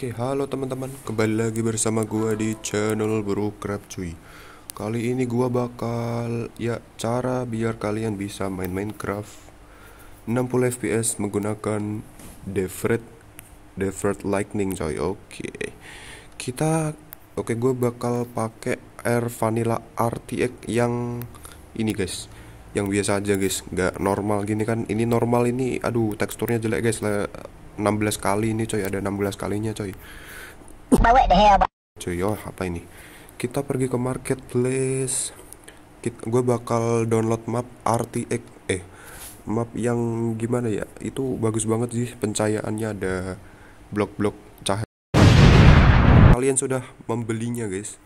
Oke, halo teman-teman. Kembali lagi bersama gua di channel Bro Crab cuy. Kali ini gua bakal ya cara biar kalian bisa main Minecraft 60 FPS menggunakan Defred Defred Lightning coy. Oke. Kita oke gua bakal pakai Air Vanilla RTX yang ini guys yang biasa aja guys nggak normal gini kan ini normal ini aduh teksturnya jelek guys lah 16 kali ini coy ada 16 kalinya coy bawa deh ya Coy oh, apa ini kita pergi ke marketplace kita, gue bakal download map RTX eh map yang gimana ya itu bagus banget sih pencahayaannya ada blok-blok cahaya kalian sudah membelinya guys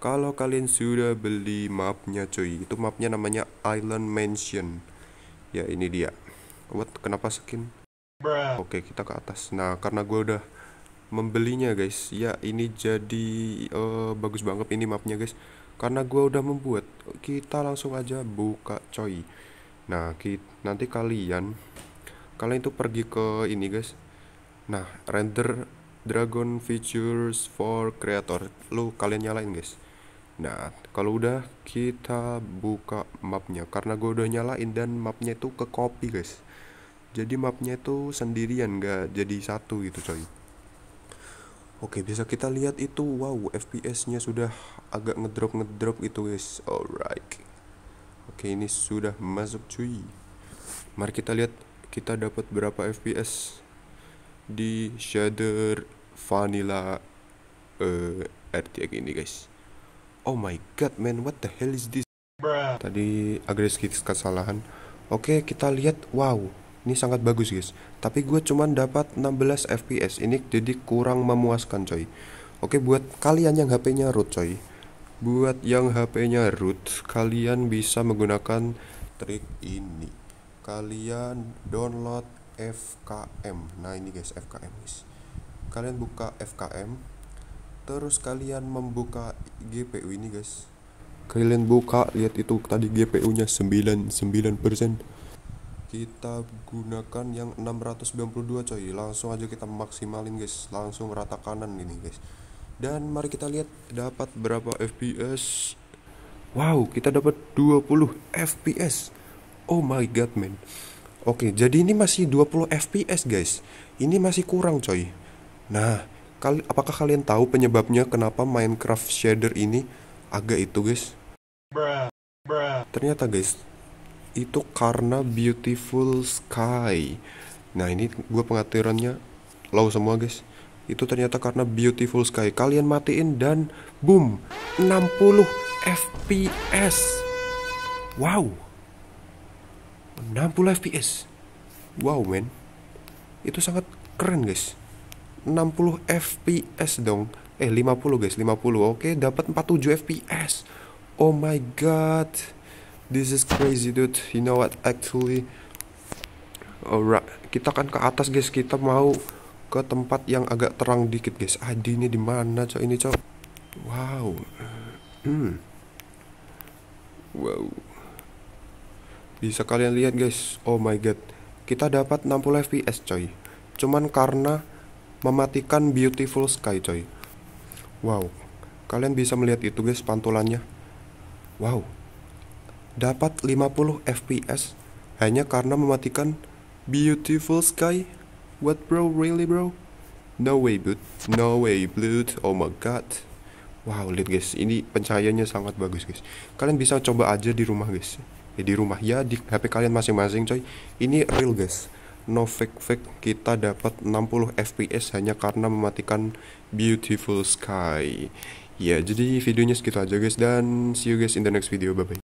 kalau kalian sudah beli mapnya cuy itu mapnya namanya Island Mansion ya ini dia buat kenapa skin Oke, kita ke atas. Nah, karena gue udah membelinya guys, ya ini jadi uh, bagus banget ini mapnya guys. Karena gue udah membuat, kita langsung aja buka coy. Nah, kita, nanti kalian, kalian itu pergi ke ini guys. Nah, render Dragon Features for Creator. Lu kalian nyalain guys. Nah, kalau udah kita buka mapnya karena gue udah nyalain dan mapnya itu ke copy guys jadi mapnya itu sendirian nggak jadi satu gitu coy Oke bisa kita lihat itu wow FPS nya sudah agak ngedrop ngedrop itu guys alright Oke ini sudah masuk cuy Mari kita lihat kita dapat berapa FPS di shader vanilla uh, RTX ini guys Oh my god man what the hell is this Bruh. Tadi agresif kesalahan Oke kita lihat wow ini sangat bagus guys tapi gue cuman dapat 16 fps ini jadi kurang memuaskan coy oke buat kalian yang HP-nya root coy buat yang HP-nya root kalian bisa menggunakan trik ini kalian download FKM nah ini guys FKM guys kalian buka FKM terus kalian membuka GPU ini guys kalian buka lihat itu tadi GPU nya 99% kita gunakan yang 692 coy langsung aja kita maksimalin guys langsung rata kanan ini guys dan mari kita lihat dapat berapa fps wow kita dapat 20 fps oh my god man oke jadi ini masih 20 fps guys ini masih kurang coy nah kal apakah kalian tahu penyebabnya kenapa Minecraft shader ini agak itu guys Bruh. Bruh. ternyata guys itu karena beautiful sky nah ini gue pengaturannya low semua guys itu ternyata karena beautiful sky kalian matiin dan boom 60 fps wow 60 fps wow men itu sangat keren guys 60 fps dong eh 50 guys 50 oke dapat 47 fps oh my god this is crazy dude you know what actually oh, alright kita akan ke atas guys kita mau ke tempat yang agak terang dikit guys ID ini di mana cow? ini cow. wow hmm. wow bisa kalian lihat guys oh my god kita dapat 60 fps coy cuman karena mematikan beautiful sky coy wow kalian bisa melihat itu guys pantulannya wow dapat 50 fps hanya karena mematikan beautiful sky? What bro, really bro? No way, but No way, blue. Oh my god. Wow, lihat guys, ini pencahayaannya sangat bagus, guys. Kalian bisa coba aja di rumah, guys. Ya di rumah ya di HP kalian masing-masing, coy. Ini real, guys. No fake fake. Kita dapat 60 FPS hanya karena mematikan beautiful sky. Ya, jadi videonya segitu aja, guys dan see you guys in the next video. Bye bye.